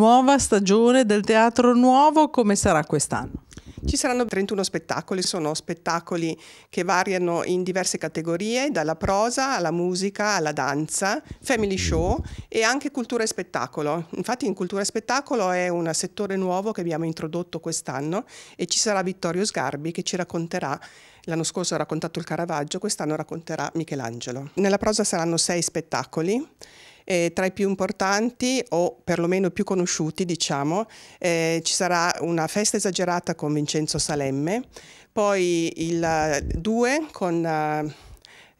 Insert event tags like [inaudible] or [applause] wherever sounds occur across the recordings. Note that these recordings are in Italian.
nuova stagione del Teatro Nuovo, come sarà quest'anno? Ci saranno 31 spettacoli, sono spettacoli che variano in diverse categorie, dalla prosa alla musica alla danza, family show e anche cultura e spettacolo. Infatti in cultura e spettacolo è un settore nuovo che abbiamo introdotto quest'anno e ci sarà Vittorio Sgarbi che ci racconterà L'anno scorso ha raccontato il Caravaggio, quest'anno racconterà Michelangelo. Nella prosa saranno sei spettacoli eh, tra i più importanti o perlomeno più conosciuti, diciamo, eh, ci sarà una festa esagerata con Vincenzo Salemme, poi il 2 eh, con... Uh,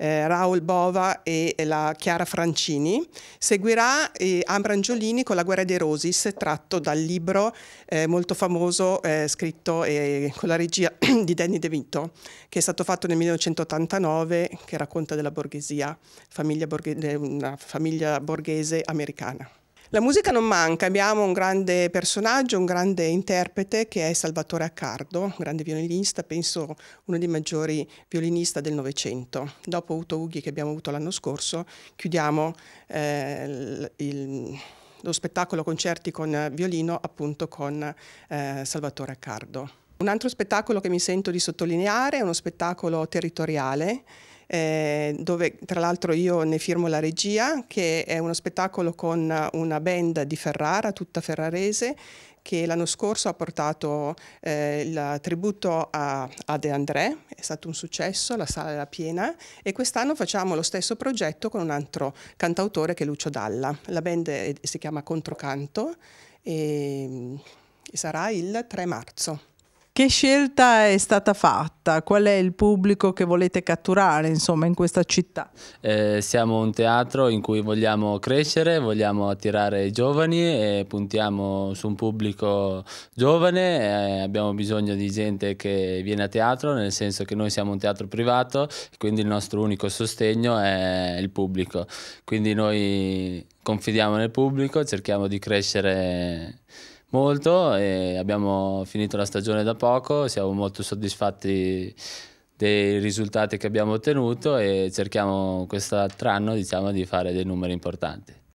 eh, Raul Bova e la Chiara Francini. Seguirà eh, Ambran Giolini con La guerra dei Rosis, tratto dal libro eh, molto famoso eh, scritto eh, con la regia [clears throat] di Danny De Vito, che è stato fatto nel 1989, che racconta della borghesia, famiglia borghe una famiglia borghese americana. La musica non manca, abbiamo un grande personaggio, un grande interprete che è Salvatore Accardo, un grande violinista, penso uno dei maggiori violinisti del Novecento. Dopo Uto Ughi che abbiamo avuto l'anno scorso, chiudiamo eh, il lo spettacolo concerti con violino appunto con eh, Salvatore Accardo. Un altro spettacolo che mi sento di sottolineare è uno spettacolo territoriale eh, dove tra l'altro io ne firmo la regia, che è uno spettacolo con una band di Ferrara, tutta ferrarese, che l'anno scorso ha portato eh, il tributo a, a De André, è stato un successo, la sala era piena e quest'anno facciamo lo stesso progetto con un altro cantautore che è Lucio Dalla. La band è, si chiama Controcanto e, e sarà il 3 marzo. Che scelta è stata fatta? Qual è il pubblico che volete catturare insomma, in questa città? Eh, siamo un teatro in cui vogliamo crescere, vogliamo attirare i giovani e puntiamo su un pubblico giovane. Eh, abbiamo bisogno di gente che viene a teatro, nel senso che noi siamo un teatro privato, quindi il nostro unico sostegno è il pubblico. Quindi noi confidiamo nel pubblico, cerchiamo di crescere molto e abbiamo finito la stagione da poco, siamo molto soddisfatti dei risultati che abbiamo ottenuto e cerchiamo quest'altro anno diciamo, di fare dei numeri importanti.